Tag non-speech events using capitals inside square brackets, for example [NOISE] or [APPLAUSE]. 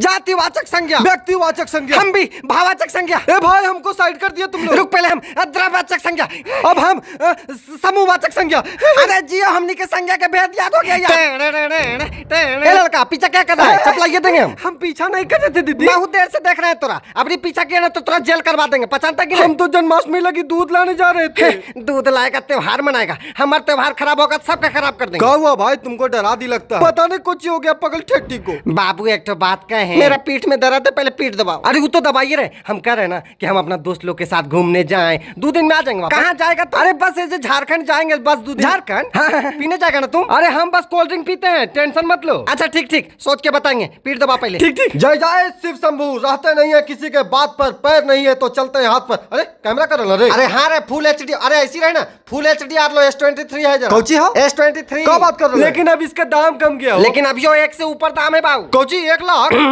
जातिवाचक संज्ञा व्यक्तिवाचक संज्ञा हम भी भावाचक संज्ञा ए भाई हमको साइड कर दिया तुम लोग रुक पहले हम द्रवाचक संज्ञा अब हम समूहवाचक संज्ञा अरे जियो हमने के संज्ञा के भेद याद हो गया यार ए लड़का पीछा क्या कर रहा है चपला ये देंगे हम हम पीछा नहीं कर रहे थे दीदी बहुत देर से देख रहे हैं तोरा अपनी पीछा किया ना तो तोरा जेल करवा देंगे पहचानता कि हम तो जन्माष्टमी लगी दूध लाने जा रहे थे [LAUGHS] दूध लाएगा त्योहार मनाएगा हमारा त्योहार खराब होगा सबका खराब कर देंगे हुआ भाई तुमको डरा दी लगता है पता नहीं कुछ हो गया पगल ठेठी को बाबू एक तो बात कह रहे हैं मेरा पीठ में दर्द है पहले पीठ दबाओ अरे वो तो दबाइए रहे हम कह रहे ना कि हम अपना दोस्त लोग के साथ घूमने जाए दो दिन में आ जाएंगे कहाँ जाएगा तो? अरे बस ऐसे झारखंड जाएंगे बस दो दिन झारखंड हाँ, हाँ, हाँ। पीने जाएगा ना तुम अरे हम बस कोल्ड ड्रिंक पीते हैं टेंशन मत लो अच्छा ठीक ठीक सोच के बताएंगे पीठ दबा पहले ठीक ठीक जय जय शिव शंभु रहते नहीं है किसी के बात पर पैर नहीं है तो चलते हैं हाथ पर अरे कैमरा कर रहे अरे हाँ रे फुल एच डी अरे ऐसी रहे ना फुल एच डी आर लो एस ट्वेंटी थ्री है कौची हो एस ट्वेंटी थ्री बात कर रहे लेकिन अब इसका दाम कम गया लेकिन अभी एक से ऊपर दाम है बाबू कौची एक लाख